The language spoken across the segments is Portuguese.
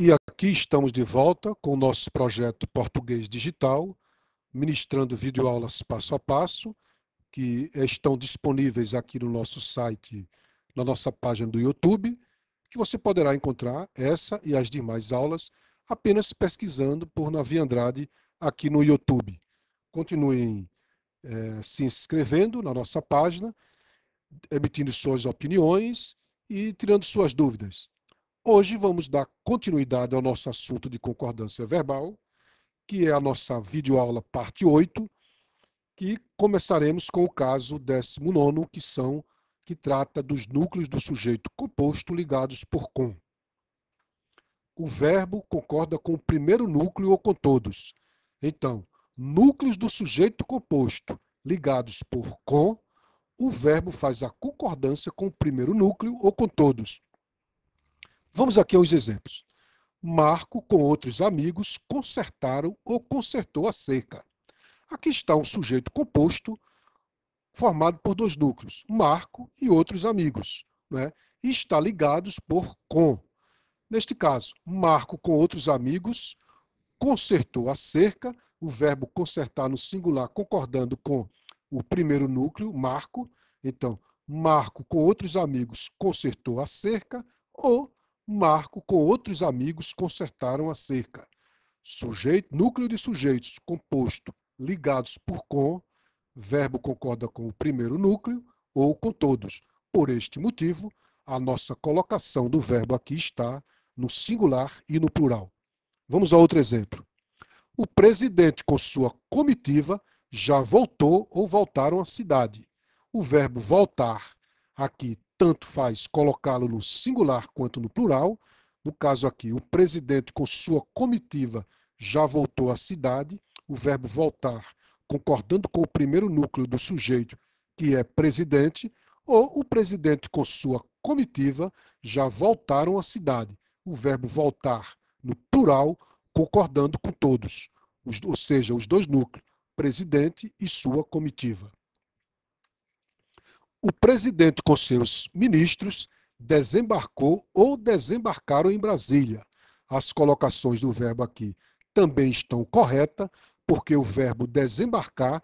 E aqui estamos de volta com o nosso projeto Português Digital, ministrando videoaulas passo a passo, que estão disponíveis aqui no nosso site, na nossa página do YouTube, que você poderá encontrar essa e as demais aulas apenas pesquisando por Navi Andrade aqui no YouTube. Continuem é, se inscrevendo na nossa página, emitindo suas opiniões e tirando suas dúvidas. Hoje vamos dar continuidade ao nosso assunto de concordância verbal, que é a nossa videoaula parte 8, que começaremos com o caso 19, que são que trata dos núcleos do sujeito composto ligados por com. O verbo concorda com o primeiro núcleo ou com todos. Então, núcleos do sujeito composto ligados por com, o verbo faz a concordância com o primeiro núcleo ou com todos. Vamos aqui aos exemplos. Marco, com outros amigos, consertaram ou consertou a cerca. Aqui está um sujeito composto formado por dois núcleos, Marco e outros amigos, né? e está ligados por com. Neste caso, Marco com outros amigos consertou a cerca, o verbo consertar no singular concordando com o primeiro núcleo, Marco. Então, Marco com outros amigos consertou a cerca, ou Marco com outros amigos consertaram a cerca. Sujeito, núcleo de sujeitos composto ligados por com, verbo concorda com o primeiro núcleo ou com todos. Por este motivo, a nossa colocação do verbo aqui está no singular e no plural. Vamos a outro exemplo. O presidente com sua comitiva já voltou ou voltaram à cidade. O verbo voltar aqui tanto faz colocá-lo no singular quanto no plural. No caso aqui, o presidente com sua comitiva já voltou à cidade. O verbo voltar, concordando com o primeiro núcleo do sujeito, que é presidente, ou o presidente com sua comitiva já voltaram à cidade. O verbo voltar no plural, concordando com todos, ou seja, os dois núcleos, presidente e sua comitiva o presidente com seus ministros desembarcou ou desembarcaram em Brasília. As colocações do verbo aqui também estão corretas, porque o verbo desembarcar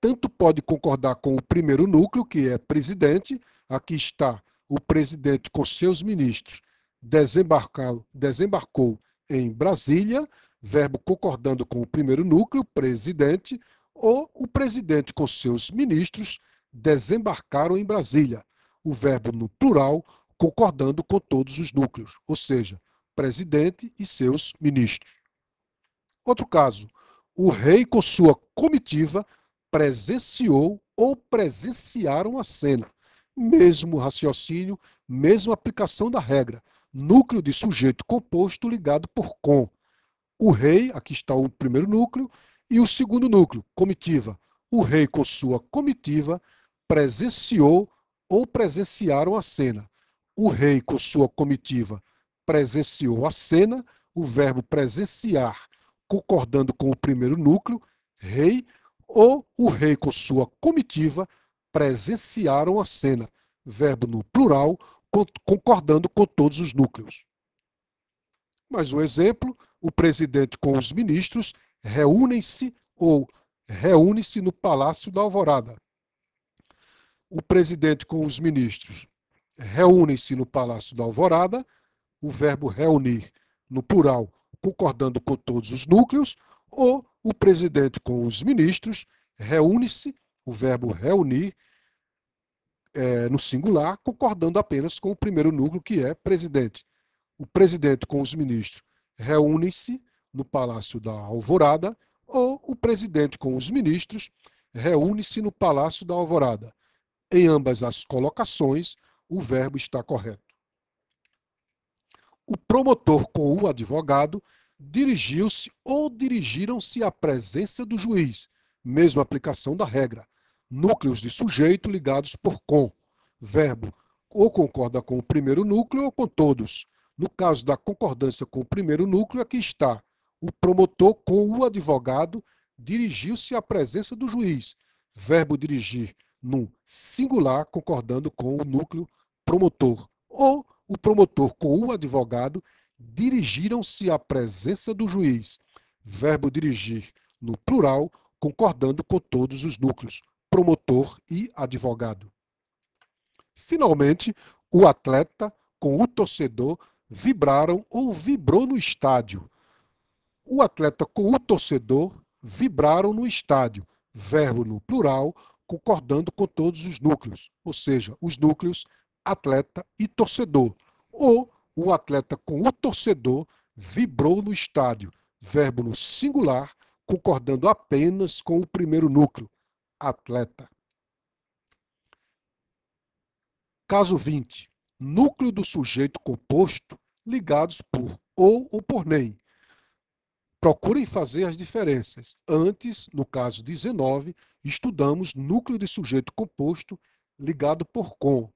tanto pode concordar com o primeiro núcleo, que é presidente, aqui está o presidente com seus ministros desembarcou, desembarcou em Brasília, verbo concordando com o primeiro núcleo, presidente, ou o presidente com seus ministros desembarcaram em Brasília, o verbo no plural concordando com todos os núcleos, ou seja, presidente e seus ministros. Outro caso, o rei com sua comitiva presenciou ou presenciaram a cena. Mesmo raciocínio, mesma aplicação da regra. Núcleo de sujeito composto ligado por com. O rei, aqui está o primeiro núcleo, e o segundo núcleo, comitiva. O rei com sua comitiva presenciou ou presenciaram a cena. O rei com sua comitiva presenciou a cena, o verbo presenciar concordando com o primeiro núcleo, rei, ou o rei com sua comitiva presenciaram a cena, verbo no plural, concordando com todos os núcleos. Mais um exemplo: o presidente com os ministros reúnem-se ou reúne-se no Palácio da Alvorada o presidente com os ministros reúnem-se no Palácio da Alvorada, o verbo reunir no plural, concordando com todos os núcleos, ou o presidente com os ministros reúne-se, o verbo reunir, é, no singular, concordando apenas com o primeiro núcleo, que é presidente. O presidente com os ministros reúne-se no Palácio da Alvorada, ou o presidente com os ministros reúne-se no Palácio da Alvorada. Em ambas as colocações, o verbo está correto. O promotor com o advogado dirigiu-se ou dirigiram-se à presença do juiz, mesma aplicação da regra. Núcleos de sujeito ligados por com. Verbo ou concorda com o primeiro núcleo ou com todos. No caso da concordância com o primeiro núcleo, aqui está. O promotor com o advogado dirigiu-se à presença do juiz. Verbo dirigir no singular concordando com o núcleo promotor, ou o promotor com o advogado dirigiram-se à presença do juiz, verbo dirigir no plural, concordando com todos os núcleos, promotor e advogado. Finalmente, o atleta com o torcedor vibraram ou vibrou no estádio. O atleta com o torcedor vibraram no estádio, verbo no plural, concordando com todos os núcleos, ou seja, os núcleos atleta e torcedor, ou o atleta com o torcedor vibrou no estádio, verbo no singular, concordando apenas com o primeiro núcleo, atleta. Caso 20. Núcleo do sujeito composto ligados por ou ou por nem, procurem fazer as diferenças. Antes, no caso 19, estudamos núcleo de sujeito composto ligado por com.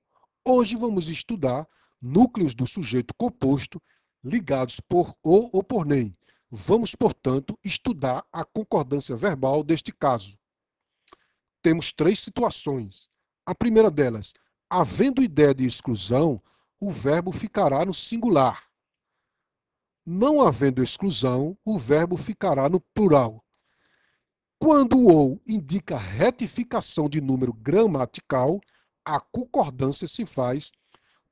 Hoje vamos estudar núcleos do sujeito composto ligados por ou ou por nem. Vamos, portanto, estudar a concordância verbal deste caso. Temos três situações. A primeira delas, havendo ideia de exclusão, o verbo ficará no singular não havendo exclusão, o verbo ficará no plural. Quando o ou indica retificação de número gramatical, a concordância se faz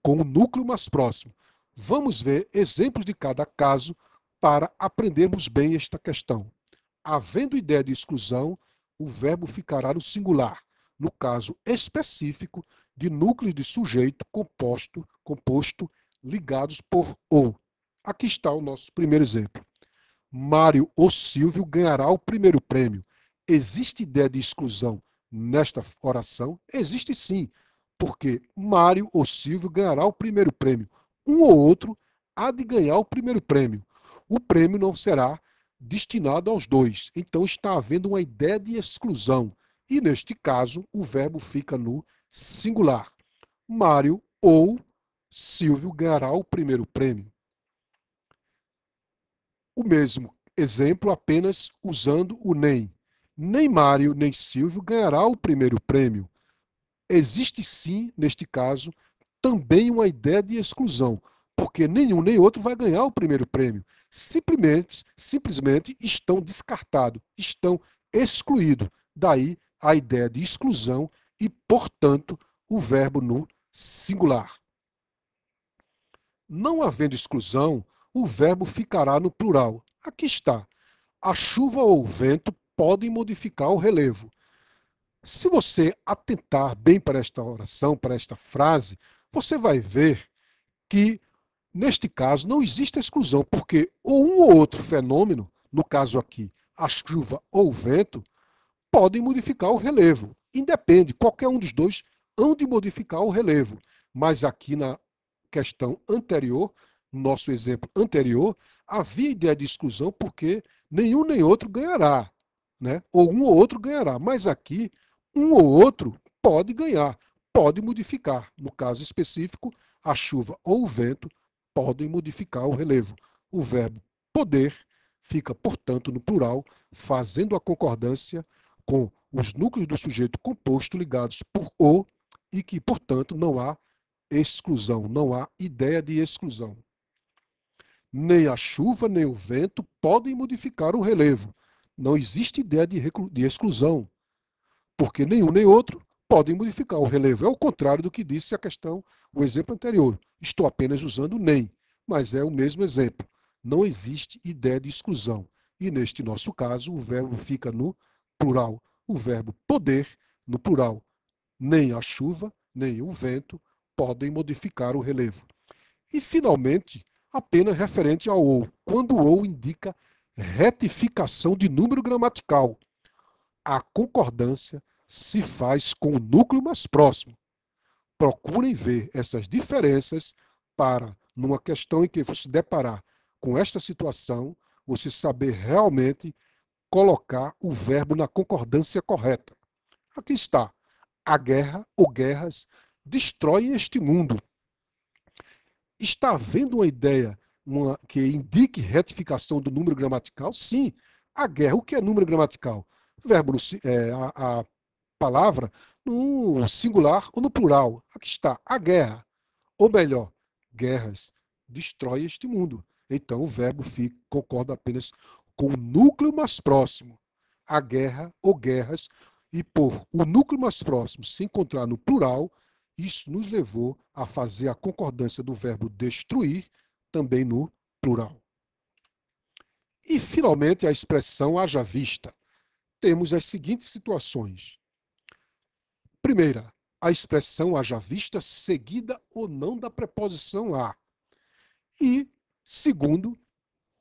com o núcleo mais próximo. Vamos ver exemplos de cada caso para aprendermos bem esta questão. Havendo ideia de exclusão, o verbo ficará no singular, no caso específico de núcleos de sujeito composto, composto ligados por ou. Aqui está o nosso primeiro exemplo. Mário ou Silvio ganhará o primeiro prêmio. Existe ideia de exclusão nesta oração? Existe sim, porque Mário ou Silvio ganhará o primeiro prêmio. Um ou outro há de ganhar o primeiro prêmio. O prêmio não será destinado aos dois. Então está havendo uma ideia de exclusão. E neste caso, o verbo fica no singular. Mário ou Silvio ganhará o primeiro prêmio o mesmo exemplo apenas usando o NEM. Nem Mário nem Silvio ganhará o primeiro prêmio. Existe sim, neste caso, também uma ideia de exclusão, porque nenhum nem outro vai ganhar o primeiro prêmio. Simplesmente, simplesmente estão descartados, estão excluídos. Daí a ideia de exclusão e, portanto, o verbo no singular. Não havendo exclusão, o verbo ficará no plural. Aqui está. A chuva ou o vento podem modificar o relevo. Se você atentar bem para esta oração, para esta frase, você vai ver que, neste caso, não existe exclusão, porque ou um ou outro fenômeno, no caso aqui, a chuva ou o vento, podem modificar o relevo. Independe, qualquer um dos dois hão de modificar o relevo. Mas aqui na questão anterior, nosso exemplo anterior, havia ideia de exclusão porque nenhum nem outro ganhará. Né? Ou um ou outro ganhará. Mas aqui, um ou outro pode ganhar, pode modificar. No caso específico, a chuva ou o vento podem modificar o relevo. O verbo poder fica, portanto, no plural, fazendo a concordância com os núcleos do sujeito composto ligados por o e que, portanto, não há exclusão, não há ideia de exclusão nem a chuva nem o vento podem modificar o relevo. Não existe ideia de, de exclusão, porque nenhum nem outro podem modificar o relevo. É o contrário do que disse a questão, o exemplo anterior. Estou apenas usando nem, mas é o mesmo exemplo. Não existe ideia de exclusão. E neste nosso caso, o verbo fica no plural. O verbo poder no plural. Nem a chuva, nem o vento podem modificar o relevo. E, finalmente, apenas referente ao ou, quando o ou indica retificação de número gramatical. A concordância se faz com o núcleo mais próximo. Procurem ver essas diferenças para, numa questão em que você se deparar com esta situação, você saber realmente colocar o verbo na concordância correta. Aqui está. A guerra ou guerras destroem este mundo. Está havendo uma ideia uma, que indique retificação do número gramatical? Sim. A guerra, o que é número gramatical? verbo, no, é, a, a palavra no singular ou no plural. Aqui está, a guerra. Ou melhor, guerras destrói este mundo. Então o verbo fica, concorda apenas com o núcleo mais próximo. A guerra ou guerras. E por o núcleo mais próximo se encontrar no plural, isso nos levou a fazer a concordância do verbo destruir também no plural. E, finalmente, a expressão haja vista. Temos as seguintes situações. Primeira, a expressão haja vista seguida ou não da preposição a. E, segundo,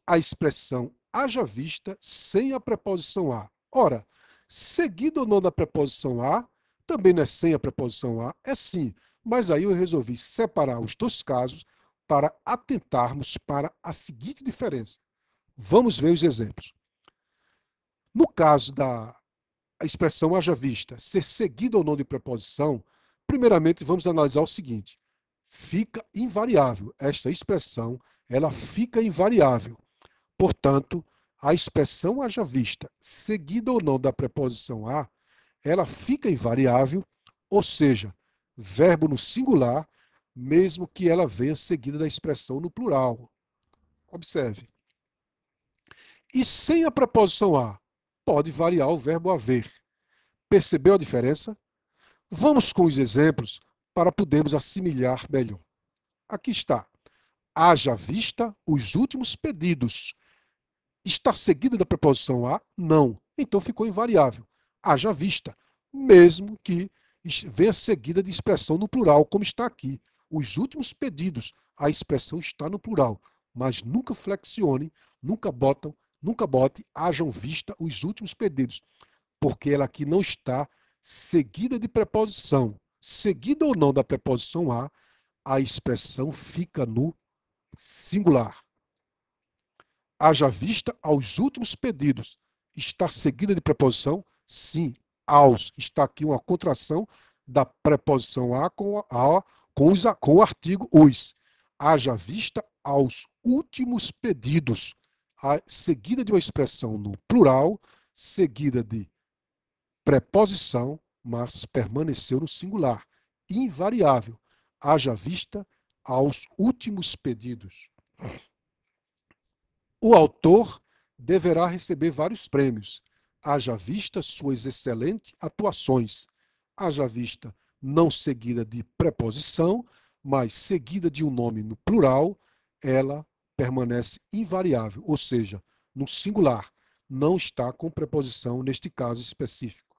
a expressão haja vista sem a preposição a. Ora, seguida ou não da preposição a, também não é sem a preposição a, é sim. Mas aí eu resolvi separar os dois casos para atentarmos para a seguinte diferença. Vamos ver os exemplos. No caso da expressão haja vista ser seguida ou não de preposição, primeiramente vamos analisar o seguinte. Fica invariável. Esta expressão, ela fica invariável. Portanto, a expressão haja vista, seguida ou não da preposição a, ela fica invariável, ou seja, verbo no singular, mesmo que ela venha seguida da expressão no plural. Observe. E sem a preposição a, pode variar o verbo haver. Percebeu a diferença? Vamos com os exemplos para podermos assimilar melhor. Aqui está. Haja vista os últimos pedidos. Está seguida da preposição a? Não. Então ficou invariável haja vista, mesmo que venha seguida de expressão no plural, como está aqui. Os últimos pedidos, a expressão está no plural, mas nunca flexione, nunca botam, nunca bote, hajam vista os últimos pedidos, porque ela aqui não está seguida de preposição. Seguida ou não da preposição a, a expressão fica no singular. Haja vista aos últimos pedidos. Está seguida de preposição, Sim, aos. Está aqui uma contração da preposição a com, a, com, os, com o artigo os. Haja vista aos últimos pedidos, a, seguida de uma expressão no plural, seguida de preposição, mas permaneceu no singular, invariável. Haja vista aos últimos pedidos. O autor deverá receber vários prêmios, haja vista suas excelentes atuações, haja vista não seguida de preposição, mas seguida de um nome no plural, ela permanece invariável, ou seja, no singular, não está com preposição neste caso específico.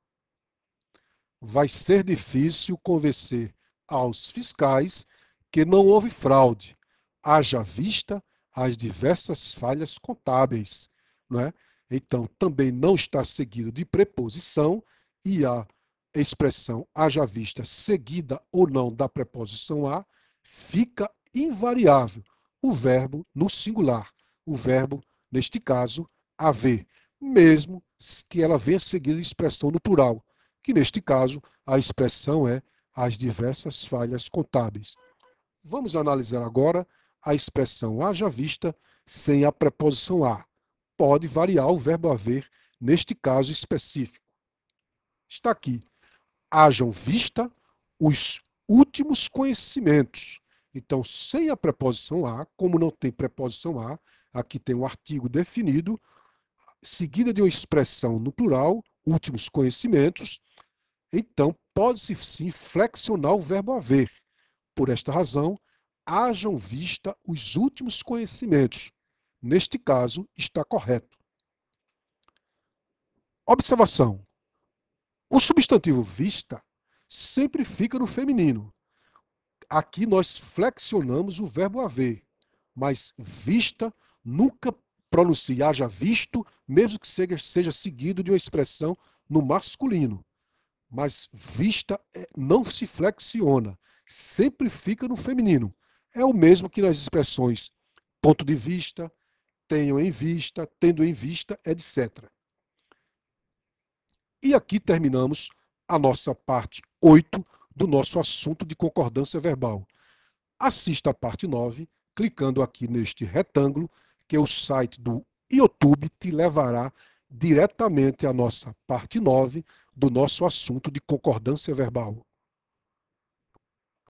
Vai ser difícil convencer aos fiscais que não houve fraude, haja vista as diversas falhas contábeis, não é? Então, também não está seguido de preposição e a expressão haja vista seguida ou não da preposição a fica invariável o verbo no singular, o verbo, neste caso, haver, mesmo que ela venha seguida de expressão no plural, que neste caso a expressão é as diversas falhas contábeis. Vamos analisar agora a expressão haja vista sem a preposição a pode variar o verbo haver neste caso específico. Está aqui. Hajam vista os últimos conhecimentos. Então, sem a preposição a, como não tem preposição a, aqui tem o um artigo definido, seguida de uma expressão no plural, últimos conhecimentos, então pode-se sim flexionar o verbo haver. Por esta razão, hajam vista os últimos conhecimentos neste caso, está correto. Observação: o substantivo vista sempre fica no feminino. Aqui nós flexionamos o verbo haver, mas vista nunca pronuncia haja visto, mesmo que seja, seja seguido de uma expressão no masculino. Mas vista eh, não se flexiona, sempre fica no feminino. É o mesmo que nas expressões ponto de vista, tenham em vista, tendo em vista, etc. E aqui terminamos a nossa parte 8 do nosso assunto de concordância verbal. Assista a parte 9, clicando aqui neste retângulo, que é o site do YouTube te levará diretamente à nossa parte 9 do nosso assunto de concordância verbal.